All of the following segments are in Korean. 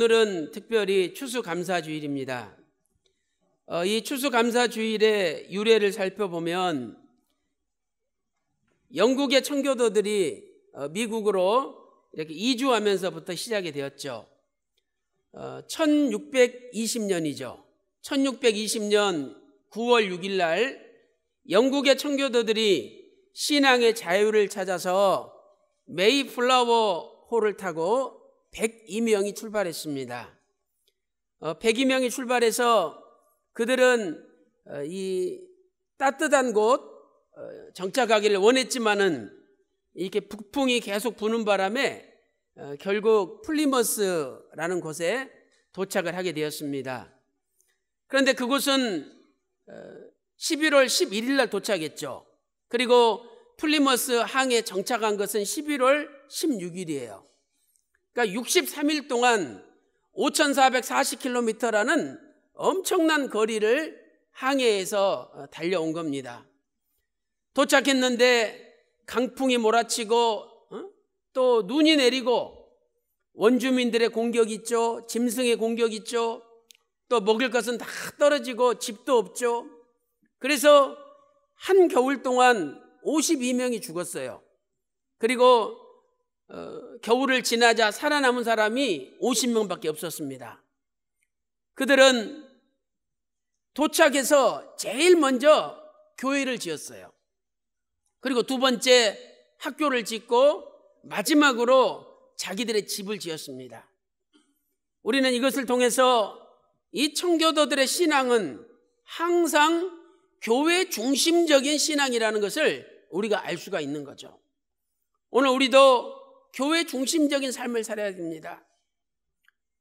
오늘은 특별히 추수감사주일입니다. 어, 이 추수감사주일의 유래를 살펴보면 영국의 청교도들이 어, 미국으로 이렇게 이주하면서부터 시작이 되었죠. 어, 1620년이죠. 1620년 9월 6일 날 영국의 청교도들이 신앙의 자유를 찾아서 메이플라워 호를 타고 102명이 출발했습니다. 102명이 어, 출발해서 그들은 어, 이 따뜻한 곳 어, 정착하기를 원했지만은 이렇게 북풍이 계속 부는 바람에 결국 플리머스라는 곳에 도착을 하게 되었습니다. 그런데 그곳은 11월 11일 날 도착했죠. 그리고 플리머스 항에 정착한 것은 11월 16일이에요. 그러니까 63일 동안 5,440km라는 엄청난 거리를 항해해서 어, 달려온 겁니다. 도착했는데 강풍이 몰아치고 어? 또 눈이 내리고 원주민들의 공격 있죠. 짐승의 공격 있죠. 또 먹을 것은 다 떨어지고 집도 없죠. 그래서 한 겨울 동안 52명이 죽었어요. 그리고 어, 겨울을 지나자 살아남은 사람이 50명밖에 없었습니다. 그들은 도착해서 제일 먼저 교회를 지었어요. 그리고 두 번째 학교를 짓고 마지막으로 자기들의 집을 지었습니다. 우리는 이것을 통해서 이 청교도들의 신앙은 항상 교회 중심적인 신앙이라는 것을 우리가 알 수가 있는 거죠. 오늘 우리도 교회 중심적인 삶을 살아야 됩니다.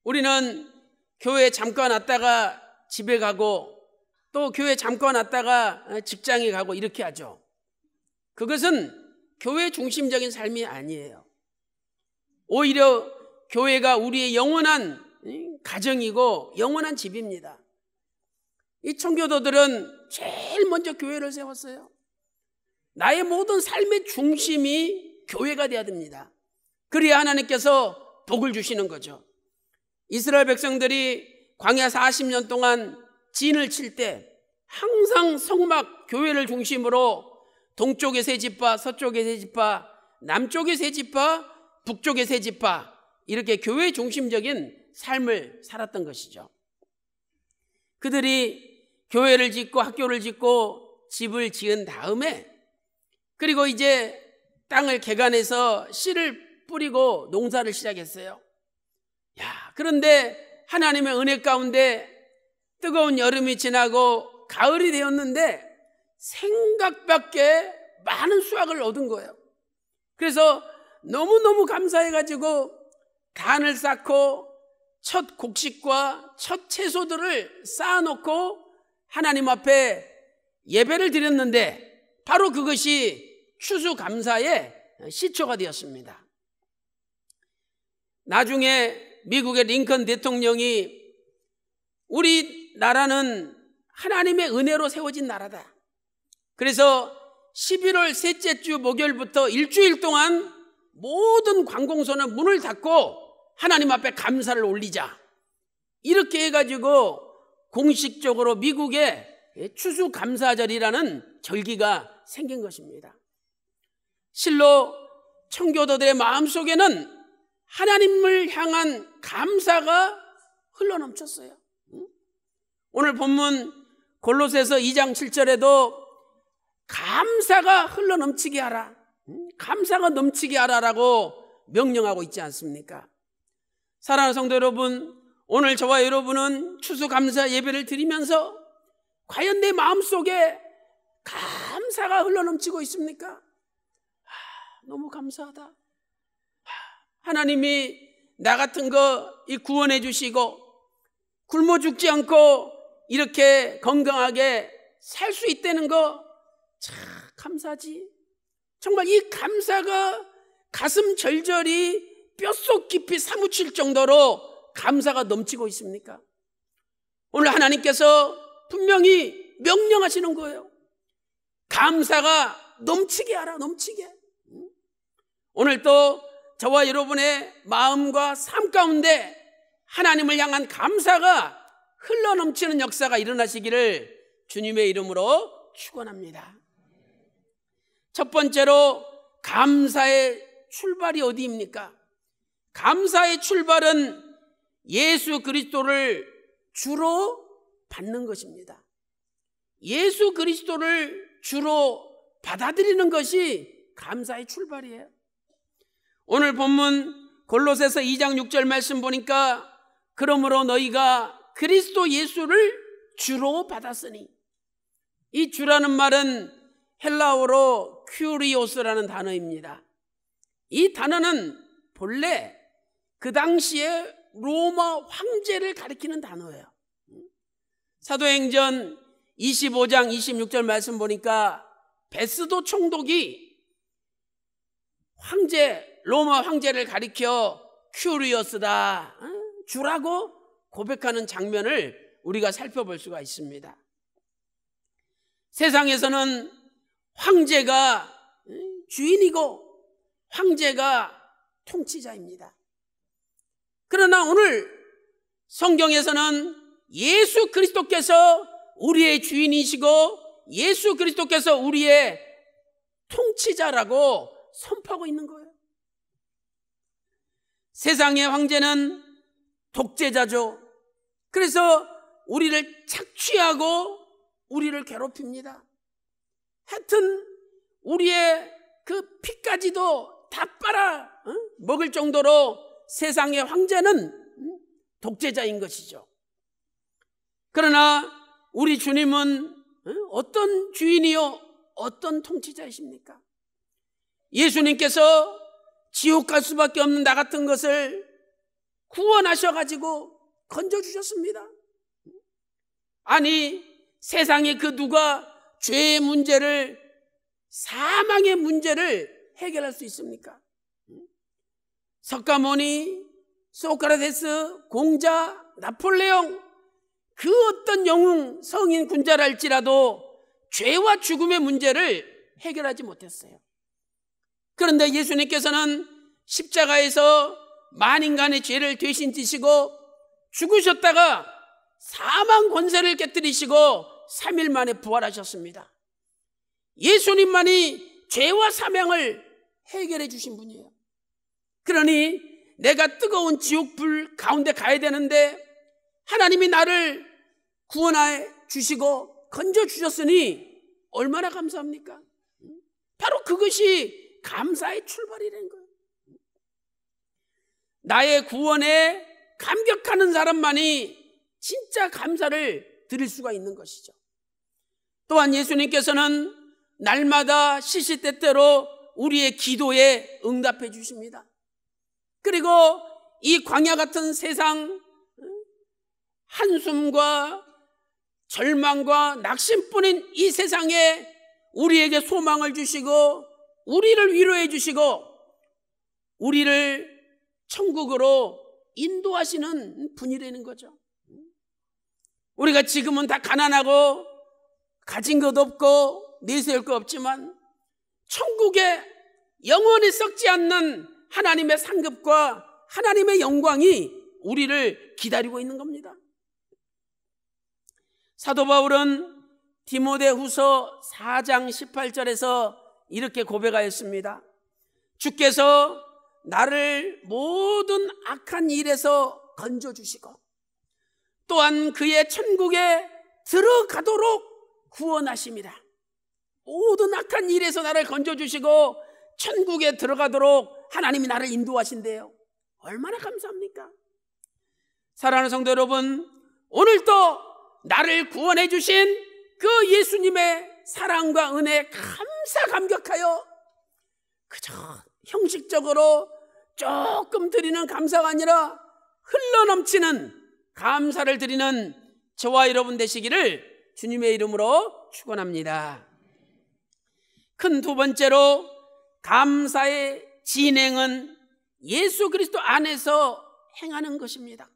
우리는 교회 잠깐 왔다가 집에 가고 또 교회 잠깐 왔다가 직장에 가고 이렇게 하죠. 그것은 교회 중심적인 삶이 아니에요. 오히려 교회가 우리의 영원한 가정이고 영원한 집입니다. 이 청교도들은 제일 먼저 교회를 세웠어요. 나의 모든 삶의 중심이 교회가 되어야 됩니다. 그리야 하나님께서 복을 주시는 거죠. 이스라엘 백성들이 광야 40년 동안 진을 칠 때 항상 성막 교회를 중심으로 동쪽의 세 지파, 서쪽의 세 지파, 남쪽의 세 지파, 북쪽의 세 지파 이렇게 교회 중심적인 삶을 살았던 것이죠. 그들이 교회를 짓고 학교를 짓고 집을 지은 다음에 그리고 이제 땅을 개간해서 씨를 뿌리고 농사를 시작했어요. 야, 그런데 하나님의 은혜 가운데 뜨거운 여름이 지나고 가을이 되었는데 생각밖에 많은 수확을 얻은 거예요. 그래서 너무너무 감사해가지고 간을 쌓고 첫 곡식과 첫 채소들을 쌓아놓고 하나님 앞에 예배를 드렸는데 바로 그것이 추수감사의 시초가 되었습니다. 나중에 미국의 링컨 대통령이 우리 나라는 하나님의 은혜로 세워진 나라다. 그래서 11월 셋째 주 목요일부터 일주일 동안 모든 관공서는 문을 닫고 하나님 앞에 감사를 올리자. 이렇게 해가지고 공식적으로 미국의 추수감사절이라는 절기가 생긴 것입니다. 실로 청교도들의 마음속에는 하나님을 향한 감사가 흘러넘쳤어요. 오늘 본문 골로새서 2장 7절에도 감사가 흘러넘치게 하라. 감사가 넘치게 하라라고 명령하고 있지 않습니까? 사랑하는 성도 여러분, 오늘 저와 여러분은 추수감사 예배를 드리면서 과연 내 마음속에 감사가 흘러넘치고 있습니까? 아, 너무 감사하다. 하나님이 나 같은 거 구원해 주시고 굶어 죽지 않고 이렇게 건강하게 살 수 있다는 거 참 감사지. 하 정말 이 감사가 가슴 절절히 뼛속 깊이 사무칠 정도로 감사가 넘치고 있습니까? 오늘 하나님께서 분명히 명령하시는 거예요. 감사가 넘치게 하라, 넘치게. 오늘 또 저와 여러분의 마음과 삶 가운데 하나님을 향한 감사가 흘러넘치는 역사가 일어나시기를 주님의 이름으로 축원합니다. 첫 번째로 감사의 출발이 어디입니까? 감사의 출발은 예수 그리스도를 주로 받는 것입니다. 예수 그리스도를 주로 받아들이는 것이 감사의 출발이에요. 오늘 본문 골로새서 2장 6절 말씀 보니까 그러므로 너희가 그리스도 예수를 주로 받았으니 이 주라는 말은 헬라어로 큐리오스라는 단어입니다. 이 단어는 본래 그 당시에 로마 황제를 가리키는 단어예요. 사도행전 25장 26절 말씀 보니까 베스도 총독이 황제 로마 황제를 가리켜 큐리어스다 주라고 고백하는 장면을 우리가 살펴볼 수가 있습니다. 세상에서는 황제가 주인이고 황제가 통치자입니다. 그러나 오늘 성경에서는 예수 그리스도께서 우리의 주인이시고 예수 그리스도께서 우리의 통치자라고 선포하고 있는 거예요. 세상의 황제는 독재자죠. 그래서 우리를 착취하고 우리를 괴롭힙니다. 하여튼 우리의 그 피까지도 다 빨아 먹을 정도로 세상의 황제는 독재자인 것이죠. 그러나 우리 주님은 어떤 주인이요? 어떤 통치자이십니까? 예수님께서 지옥 갈 수밖에 없는 나 같은 것을 구원하셔가지고 건져주셨습니다. 아니, 세상에 그 누가 죄의 문제를, 사망의 문제를 해결할 수 있습니까? 석가모니, 소크라테스, 공자, 나폴레옹, 그 어떤 영웅, 성인 군자랄지라도 죄와 죽음의 문제를 해결하지 못했어요. 그런데 예수님께서는 십자가에서 만인간의 죄를 대신 지시고 죽으셨다가 사망 권세를 깨뜨리시고 3일 만에 부활하셨습니다. 예수님만이 죄와 사명을 해결해 주신 분이에요. 그러니 내가 뜨거운 지옥불 가운데 가야 되는데 하나님이 나를 구원해 주시고 건져 주셨으니 얼마나 감사합니까? 바로 그것이 감사의 출발이라는 거예요. 나의 구원에 감격하는 사람만이 진짜 감사를 드릴 수가 있는 것이죠. 또한 예수님께서는 날마다 시시때때로 우리의 기도에 응답해 주십니다. 그리고 이 광야 같은 세상 한숨과 절망과 낙심뿐인 이 세상에 우리에게 소망을 주시고 우리를 위로해 주시고 우리를 천국으로 인도하시는 분이라는 거죠. 우리가 지금은 다 가난하고 가진 것 없고 내세울 것 없지만 천국에 영원히 썩지 않는 하나님의 상급과 하나님의 영광이 우리를 기다리고 있는 겁니다. 사도 바울은 디모데후서 4장 18절에서 이렇게 고백하였습니다. 주께서 나를 모든 악한 일에서 건져주시고 또한 그의 천국에 들어가도록 구원하십니다. 모든 악한 일에서 나를 건져주시고 천국에 들어가도록 하나님이 나를 인도하신대요. 얼마나 감사합니까? 사랑하는 성도 여러분, 오늘도 나를 구원해 주신 그 예수님의 사랑과 은혜 감사 감격하여 그저 형식적으로 조금 드리는 감사가 아니라 흘러넘치는 감사를 드리는 저와 여러분 되시기를 주님의 이름으로 축원합니다. 큰 두 번째로 감사의 진행은 예수 그리스도 안에서 행하는 것입니다.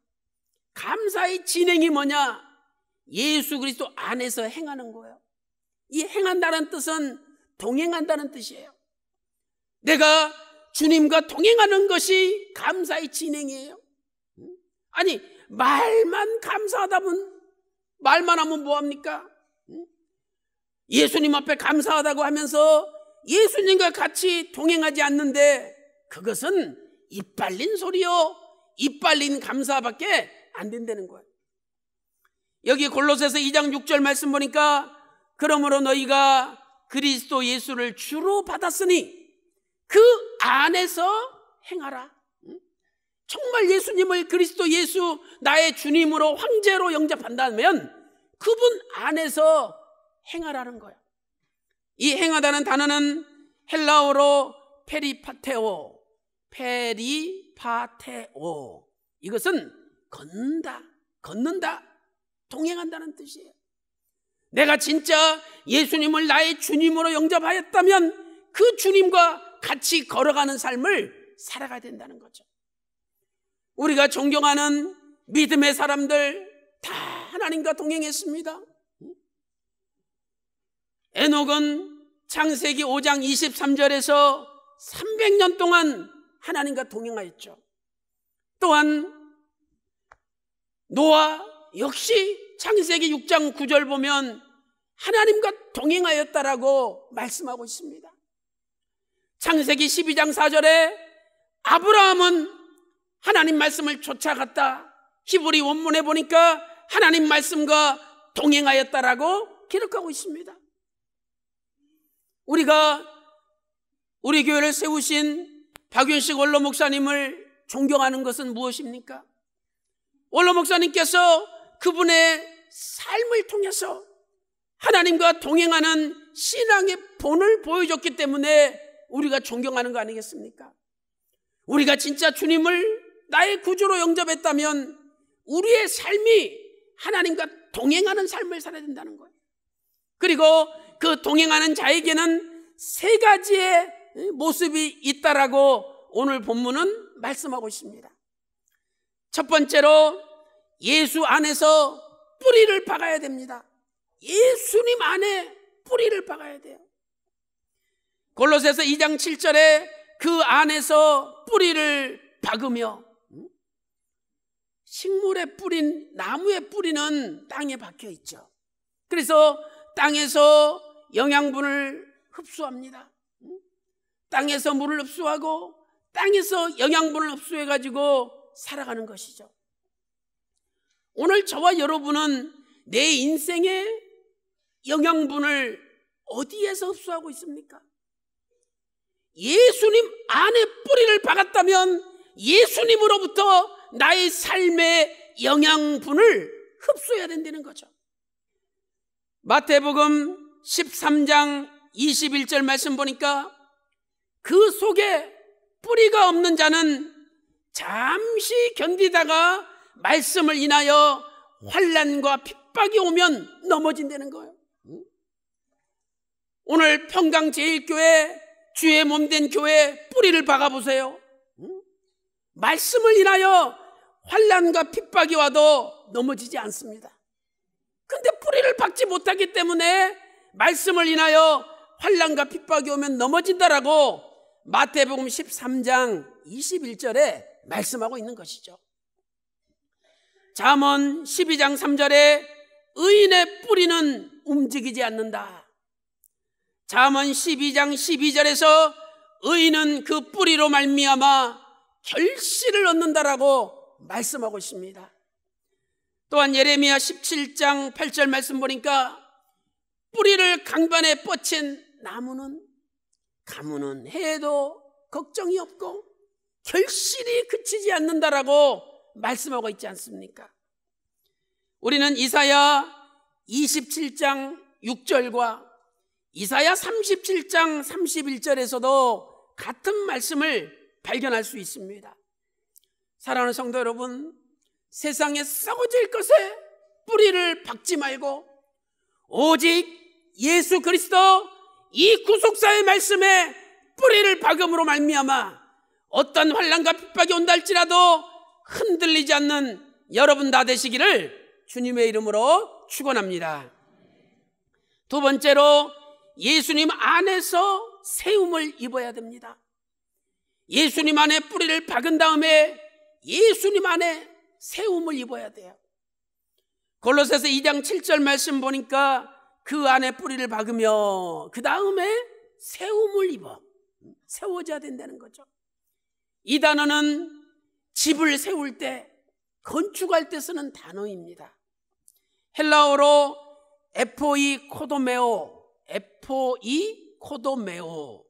감사의 진행이 뭐냐? 예수 그리스도 안에서 행하는 거예요. 이 행한다는 뜻은 동행한다는 뜻이에요. 내가 주님과 동행하는 것이 감사의 진행이에요. 아니, 말만 감사하다면, 말만 하면 뭐합니까? 예수님 앞에 감사하다고 하면서 예수님과 같이 동행하지 않는데 그것은 이빨린 소리요. 이빨린 감사밖에 안 된다는 거예요. 여기 골로새서 2장 6절 말씀 보니까 그러므로 너희가 그리스도 예수를 주로 받았으니 그 안에서 행하라. 정말 예수님을 그리스도 예수 나의 주님으로 황제로 영접한다면 그분 안에서 행하라는 거야. 이 행하다는 단어는 헬라어로 페리파테오, 페리파테오. 이것은 걷다 걷는다, 동행한다는 뜻이에요. 내가 진짜 예수님을 나의 주님으로 영접하였다면 그 주님과 같이 걸어가는 삶을 살아가야 된다는 거죠. 우리가 존경하는 믿음의 사람들 다 하나님과 동행했습니다. 에녹은 창세기 5장 23절에서 300년 동안 하나님과 동행하였죠. 또한 노아 역시 창세기 6장 9절 보면 하나님과 동행하였다라고 말씀하고 있습니다. 창세기 12장 4절에 아브라함은 하나님 말씀을 쫓아갔다. 히브리 원문에 보니까 하나님 말씀과 동행하였다라고 기록하고 있습니다. 우리가 우리 교회를 세우신 박윤식 원로 목사님을 존경하는 것은 무엇입니까? 원로 목사님께서 그분의 삶을 통해서 하나님과 동행하는 신앙의 본을 보여줬기 때문에 우리가 존경하는 거 아니겠습니까? 우리가 진짜 주님을 나의 구주로 영접했다면 우리의 삶이 하나님과 동행하는 삶을 살아야 된다는 거예요. 그리고 그 동행하는 자에게는 세 가지의 모습이 있다라고 오늘 본문은 말씀하고 있습니다. 첫 번째로 예수 안에서 뿌리를 박아야 됩니다. 예수님 안에 뿌리를 박아야 돼요. 골로새서 2장 7절에 그 안에서 뿌리를 박으며 음? 식물의 뿌린 나무의 뿌리는 땅에 박혀 있죠. 그래서 땅에서 영양분을 흡수합니다. 음? 땅에서 물을 흡수하고 땅에서 영양분을 흡수해 가지고 살아가는 것이죠. 오늘 저와 여러분은 내 인생의 영양분을 어디에서 흡수하고 있습니까? 예수님 안에 뿌리를 박았다면 예수님으로부터 나의 삶의 영양분을 흡수해야 된다는 거죠. 마태복음 13장 21절 말씀 보니까 그 속에 뿌리가 없는 자는 잠시 견디다가 말씀을 인하여 환란과 핍박이 오면 넘어진다는 거예요. 오늘 평강제일교회 주의 몸된 교회 뿌리를 박아보세요. 말씀을 인하여 환란과 핍박이 와도 넘어지지 않습니다. 근데 뿌리를 박지 못하기 때문에 말씀을 인하여 환란과 핍박이 오면 넘어진다라고 마태복음 13장 21절에 말씀하고 있는 것이죠. 잠언 12장 3절에 의인의 뿌리는 움직이지 않는다. 잠언 12장 12절에서 의인은 그 뿌리로 말미암아 결실을 얻는다라고 말씀하고 있습니다. 또한 예레미야 17장 8절 말씀 보니까 뿌리를 강반에 뻗친 나무는 가무는 해도 걱정이 없고 결실이 그치지 않는다라고 말씀하고 있지 않습니까? 우리는 이사야 27장 6절과 이사야 37장 31절에서도 같은 말씀을 발견할 수 있습니다. 사랑하는 성도 여러분, 세상에 썩어질 것에 뿌리를 박지 말고 오직 예수 그리스도 이 구속사의 말씀에 뿌리를 박음으로 말미암아 어떤 환란과 핍박이 온달지라도 흔들리지 않는 여러분 다 되시기를 주님의 이름으로 축원합니다. 두 번째로 예수님 안에서 세움을 입어야 됩니다. 예수님 안에 뿌리를 박은 다음에 예수님 안에 세움을 입어야 돼요. 골로새서 2장 7절 말씀 보니까 그 안에 뿌리를 박으며 그 다음에 세움을 입어 세워져야 된다는 거죠. 이 단어는 집을 세울 때, 건축할 때 쓰는 단어입니다. 헬라어로 FOE 코도메오, FOE 코도메오.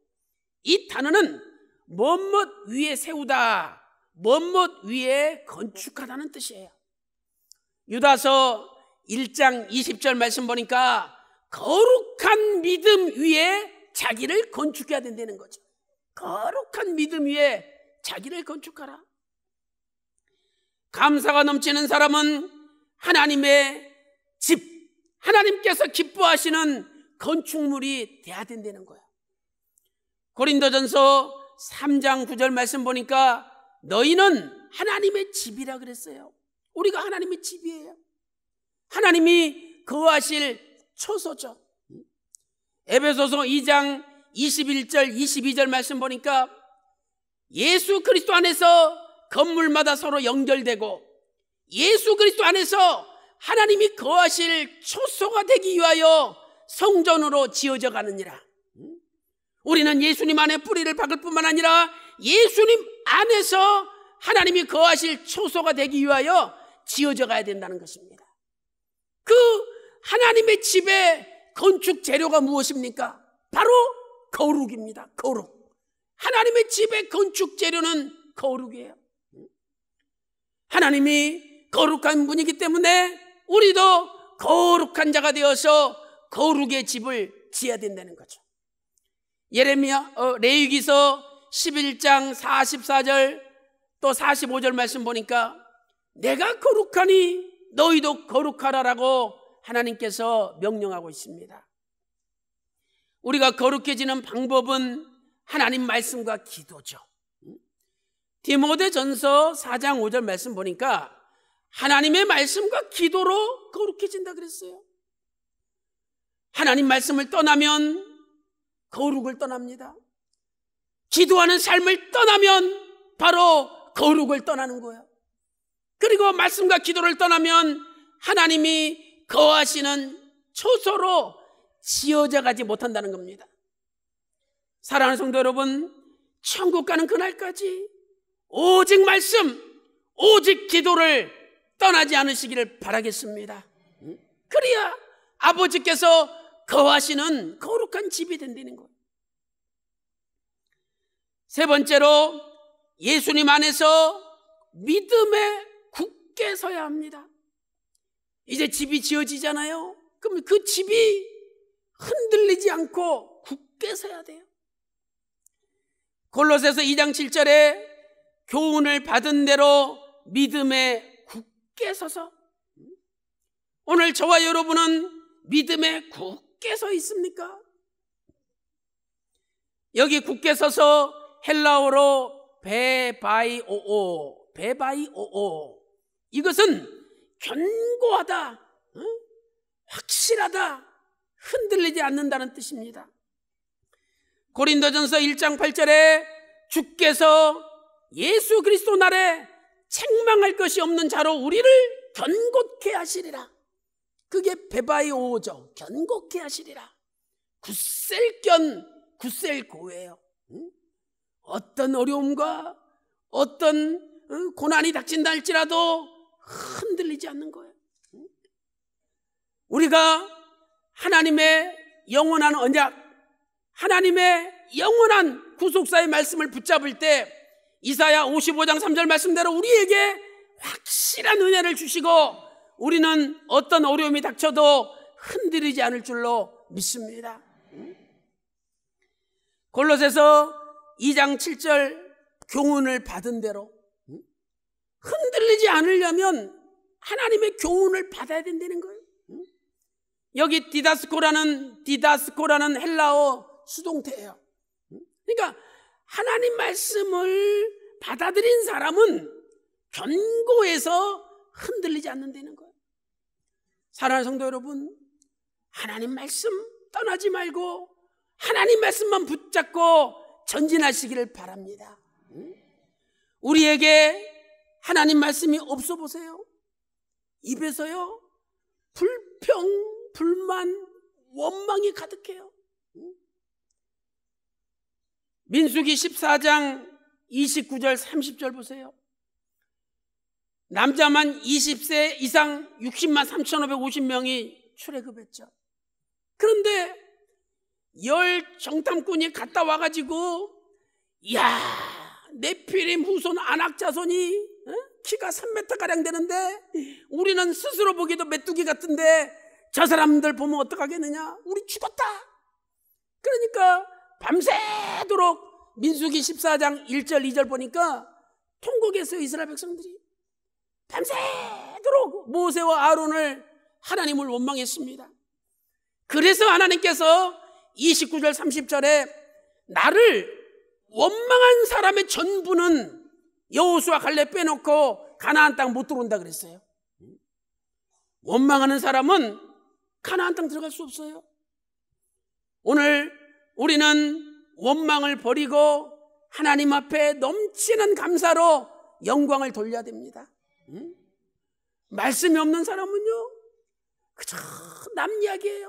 이 단어는 뭔못 위에 세우다, 뭔못 위에 건축하다는 뜻이에요. 유다서 1장 20절 말씀 보니까 거룩한 믿음 위에 자기를 건축해야 된다는 거죠. 거룩한 믿음 위에 자기를 건축하라. 감사가 넘치는 사람은 하나님의 집, 하나님께서 기뻐하시는 건축물이 돼야 된다는 거야. 고린도전서 3장 9절 말씀 보니까 너희는 하나님의 집이라 그랬어요. 우리가 하나님의 집이에요. 하나님이 거하실 초소죠. 에베소서 2장 21절, 22절 말씀 보니까 예수 그리스도 안에서 건물마다 서로 연결되고 예수 그리스도 안에서 하나님이 거하실 초소가 되기 위하여 성전으로 지어져 가느니라. 우리는 예수님 안에 뿌리를 박을 뿐만 아니라 예수님 안에서 하나님이 거하실 초소가 되기 위하여 지어져 가야 된다는 것입니다. 그 하나님의 집에 건축 재료가 무엇입니까? 바로 거룩입니다. 거룩. 하나님의 집의 건축 재료는 거룩이에요. 하나님이 거룩한 분이기 때문에 우리도 거룩한 자가 되어서 거룩의 집을 지어야 된다는 거죠. 예레미야 어, 레위기서 11장 44절 또 45절 말씀 보니까 내가 거룩하니 너희도 거룩하라라고 하나님께서 명령하고 있습니다. 우리가 거룩해지는 방법은 하나님 말씀과 기도죠. 디모데전서 4장 5절 말씀 보니까 하나님의 말씀과 기도로 거룩해진다 그랬어요. 하나님 말씀을 떠나면 거룩을 떠납니다. 기도하는 삶을 떠나면 바로 거룩을 떠나는 거예요. 그리고 말씀과 기도를 떠나면 하나님이 거하시는 초소로 지어져 가지 못한다는 겁니다. 사랑하는 성도 여러분, 천국 가는 그날까지 오직 말씀, 오직 기도를 떠나지 않으시기를 바라겠습니다. 그래야 아버지께서 거하시는 거룩한 집이 된다는 거예요. 세 번째로 예수님 안에서 믿음에 굳게 서야 합니다. 이제 집이 지어지잖아요. 그럼 그 집이 흔들리지 않고 굳게 서야 돼요. 골로새서 2장 7절에 교훈을 받은 대로 믿음에 굳게 서서 오늘 저와 여러분은 믿음에 굳게 서 있습니까? 여기 굳게 서서 헬라어로 베바이오오 베바이오오 이것은 견고하다 확실하다 흔들리지 않는다는 뜻입니다. 고린도전서 1장 8절에 주께서 예수 그리스도 날에 책망할 것이 없는 자로 우리를 견곡케 하시리라. 그게 베바의 오호죠. 견곡케 하시리라. 굳셀견, 굳셀고예요. 어떤 어려움과 어떤 어, 고난이 닥친다 할지라도 흔들리지 않는 거예요. 우리가 하나님의 영원한 언약, 하나님의 영원한 구속사의 말씀을 붙잡을 때 이사야 55장 3절 말씀대로 우리에게 확실한 은혜를 주시고 우리는 어떤 어려움이 닥쳐도 흔들리지 않을 줄로 믿습니다. 골로새서 2장 7절 교훈을 받은 대로 흔들리지 않으려면 하나님의 교훈을 받아야 된다는 거예요. 여기 디다스코라는 디다스코라는 헬라어 수동태예요. 그러니까 하나님 말씀을 받아들인 사람은 견고해서 흔들리지 않는다는 거예요. 사랑하는 성도 여러분, 하나님 말씀 떠나지 말고 하나님 말씀만 붙잡고 전진하시기를 바랍니다. 우리에게 하나님 말씀이 없어 보세요. 입에서요, 불평, 불만, 원망이 가득해요. 민수기 14장 29절 30절 보세요. 남자만 20세 이상 60만 3,550명이 출애굽했죠. 그런데 열 정탐꾼이 갔다 와가지고 이야 네피림 후손 안악자손이 어? 키가 3m가량 되는데 우리는 스스로 보기도 메뚜기 같은데 저 사람들 보면 어떡하겠느냐 우리 죽었다 그러니까 밤새도록 민수기 14장 1절 2절 보니까 통곡했어요 이스라엘 백성들이 밤새도록 모세와 아론을 하나님을 원망했습니다 그래서 하나님께서 29절 30절에 나를 원망한 사람의 전부는 여호수와 갈래 빼놓고 가나안 땅 못 들어온다 그랬어요 원망하는 사람은 가나안 땅 들어갈 수 없어요 오늘 우리는 원망을 버리고 하나님 앞에 넘치는 감사로 영광을 돌려야 됩니다. 음? 말씀이 없는 사람은요, 그저 남 이야기예요.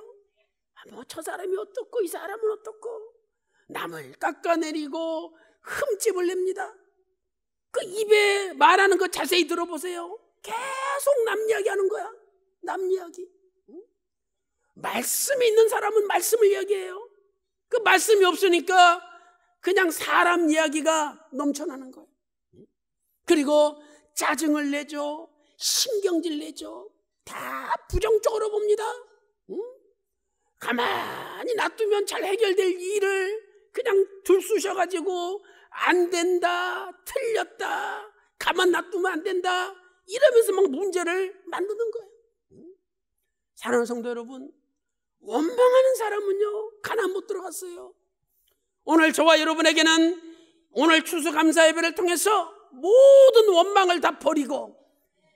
아, 뭐저 사람이 어떻고 이 사람은 어떻고 남을 깎아내리고 흠집을 냅니다. 그 입에 말하는 거 자세히 들어보세요. 계속 남 이야기하는 거야. 남 이야기. 음? 말씀이 있는 사람은 말씀을 이야기해요. 그 말씀이 없으니까 그냥 사람 이야기가 넘쳐나는 거예요. 그리고 짜증을 내죠. 신경질 내죠. 다 부정적으로 봅니다. 응? 가만히 놔두면 잘 해결될 일을 그냥 들쑤셔가지고 안 된다, 틀렸다, 가만 놔두면 안 된다 이러면서 막 문제를 만드는 거예요. 사랑하는 성도 여러분, 원망하는 사람은요, 가나못 들어갔어요. 오늘 저와 여러분에게는 오늘 추수 감사 예배를 통해서 모든 원망을 다 버리고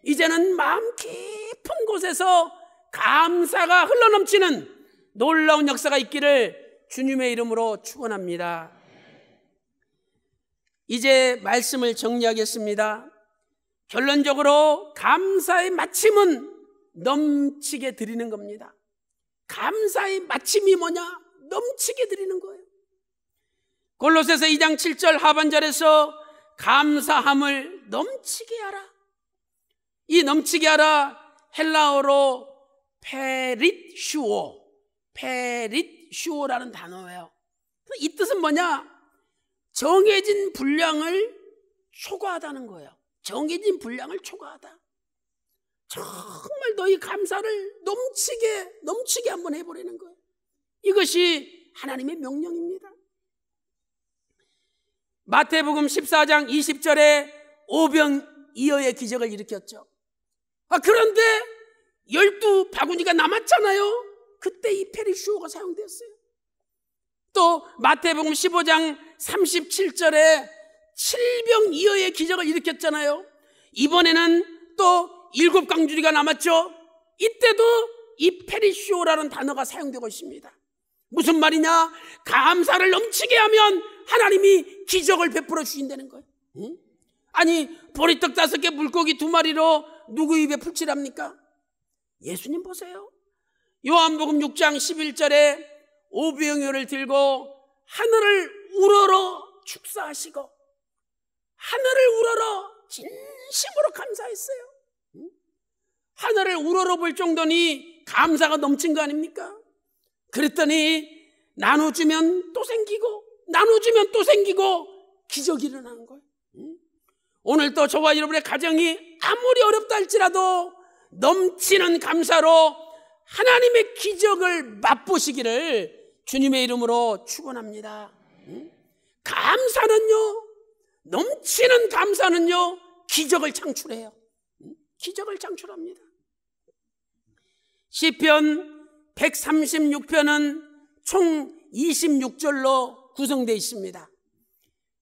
이제는 마음 깊은 곳에서 감사가 흘러넘치는 놀라운 역사가 있기를 주님의 이름으로 축원합니다. 이제 말씀을 정리하겠습니다. 결론적으로 감사의 마침은 넘치게 드리는 겁니다. 감사의 마침이 뭐냐? 넘치게 드리는 거예요. 골로새서 2장 7절 하반절에서 감사함을 넘치게 하라. 이 넘치게 하라 헬라어로 페릿슈오, 페릿슈오라는 단어예요. 이 뜻은 뭐냐? 정해진 분량을 초과하다는 거예요. 정해진 분량을 초과하다. 정말 너희 감사를 넘치게 넘치게 한번 해버리는 거예요. 이것이 하나님의 명령입니다. 마태복음 14장 20절에 오병 이어의 기적을 일으켰죠. 아, 그런데 열두 바구니가 남았잖아요. 그때 이페리슈오가 사용되었어요. 또 마태복음 15장 37절에 7병 이어의 기적을 일으켰잖아요. 이번에는 또 일곱 강주리가 남았죠. 이때도 이 페리시오라는 단어가 사용되고 있습니다. 무슨 말이냐? 감사를 넘치게 하면 하나님이 기적을 베풀어 주신다는 거예요. 응? 아니 보리떡 다섯 개 물고기 두 마리로 누구 입에 풀칠합니까? 예수님 보세요. 요한복음 6장 11절에 오병이를 들고 하늘을 우러러 축사하시고 하늘을 우러러 진심으로 감사했어요. 하늘을 우러러볼 정도니 감사가 넘친 거 아닙니까? 그랬더니 나눠주면 또 생기고 나눠주면 또 생기고 기적이 일어난 거예요. 오늘도 저와 여러분의 가정이 아무리 어렵다 할지라도 넘치는 감사로 하나님의 기적을 맛보시기를 주님의 이름으로 축원합니다. 감사는요. 넘치는 감사는요. 기적을 창출해요. 기적을 창출합니다. 시편 136편은 총 26절로 구성되어 있습니다.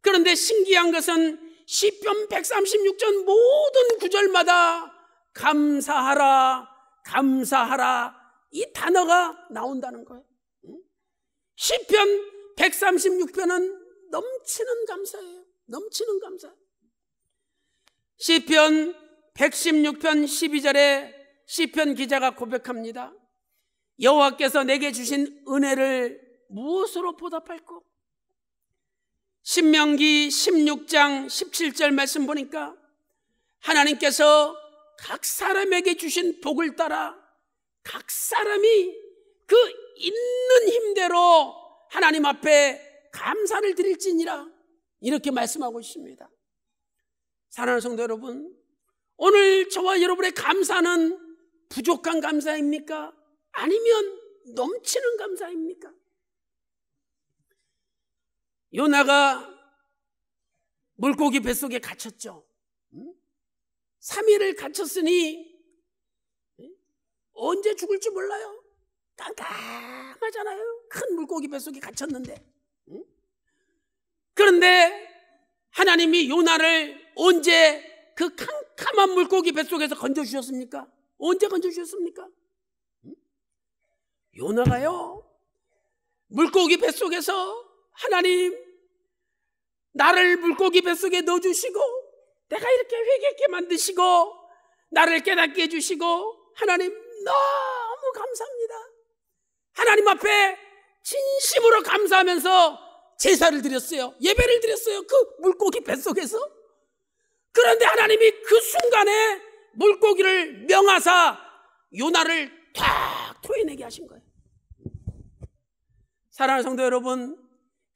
그런데 신기한 것은 시편 136절 모든 구절마다 감사하라, 감사하라 이 단어가 나온다는 거예요. 시편 136편은 넘치는 감사예요. 넘치는 감사. 시편 116편 12절에 시편 기자가 고백합니다. 여호와께서 내게 주신 은혜를 무엇으로 보답할꼬? 신명기 16장 17절 말씀 보니까 하나님께서 각 사람에게 주신 복을 따라 각 사람이 그 있는 힘대로 하나님 앞에 감사를 드릴지니라 이렇게 말씀하고 있습니다. 사랑하는 성도 여러분, 오늘 저와 여러분의 감사는 부족한 감사입니까? 아니면 넘치는 감사입니까? 요나가 물고기 뱃속에 갇혔죠. 3일을 갇혔으니 언제 죽을지 몰라요. 깜깜하잖아요. 큰 물고기 뱃속에 갇혔는데. 그런데 하나님이 요나를 언제 그 캄캄한 물고기 뱃속에서 건져주셨습니까? 언제 건져주셨습니까? 요나가요. 물고기 뱃속에서 하나님 나를 물고기 뱃속에 넣어주시고 내가 이렇게 회개있게 만드시고 나를 깨닫게 해주시고 하나님 너무 감사합니다. 하나님 앞에 진심으로 감사하면서 제사를 드렸어요. 예배를 드렸어요. 그 물고기 뱃속에서. 그런데 하나님이 그 순간에 물고기를 명하사 요나를 탁 토해내게 하신 거예요. 사랑하는 성도 여러분,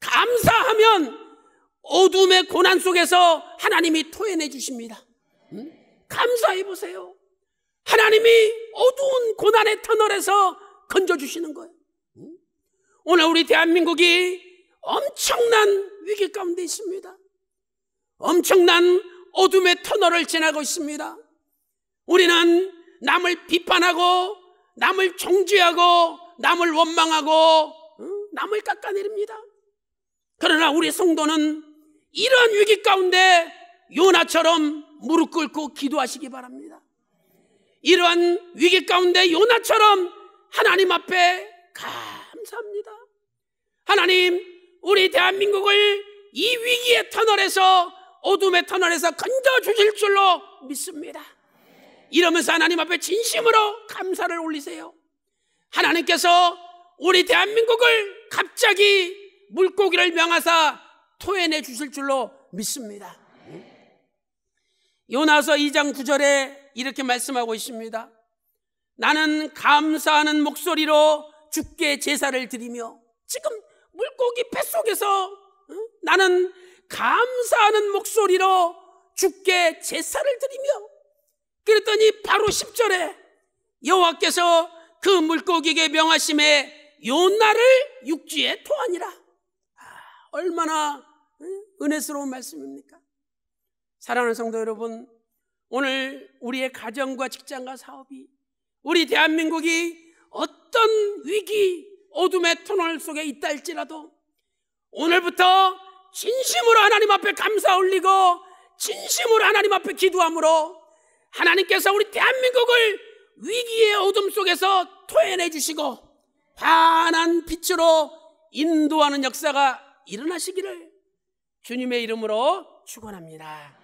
감사하면 어둠의 고난 속에서 하나님이 토해내 주십니다. 응? 감사해 보세요. 하나님이 어두운 고난의 터널에서 건져 주시는 거예요. 응? 오늘 우리 대한민국이 엄청난 위기 가운데 있습니다. 엄청난 어둠의 터널을 지나고 있습니다. 우리는 남을 비판하고 남을 정죄하고 남을 원망하고 어? 남을 깎아내립니다. 그러나 우리 성도는 이런 위기 가운데 요나처럼 무릎 꿇고 기도하시기 바랍니다. 이러한 위기 가운데 요나처럼 하나님 앞에 감사합니다. 하나님, 우리 대한민국을 이 위기의 터널에서 어둠의 터널에서 건져 주실 줄로 믿습니다. 이러면서 하나님 앞에 진심으로 감사를 올리세요. 하나님께서 우리 대한민국을 갑자기 물고기를 명하사 토해내 주실 줄로 믿습니다. 요나서 2장 9절에 이렇게 말씀하고 있습니다. 나는 감사하는 목소리로 죽게 제사를 드리며 지금 물고기 뱃속에서 나는 감사하는 목소리로 죽게 제사를 드리며 그랬더니 바로 10절에 여호와께서 그 물고기에게 명하심에 요나를 육지에 토하니라. 아, 얼마나 은혜스러운 말씀입니까? 사랑하는 성도 여러분, 오늘 우리의 가정과 직장과 사업이 우리 대한민국이 어떤 위기, 어둠의 터널 속에 있다 할지라도 오늘부터 진심으로 하나님 앞에 감사 올리고 진심으로 하나님 앞에 기도함으로 하나님께서 우리 대한민국을 위기의 어둠 속에서 토해내 주시고 환한 빛으로 인도하는 역사가 일어나시기를 주님의 이름으로 축원합니다.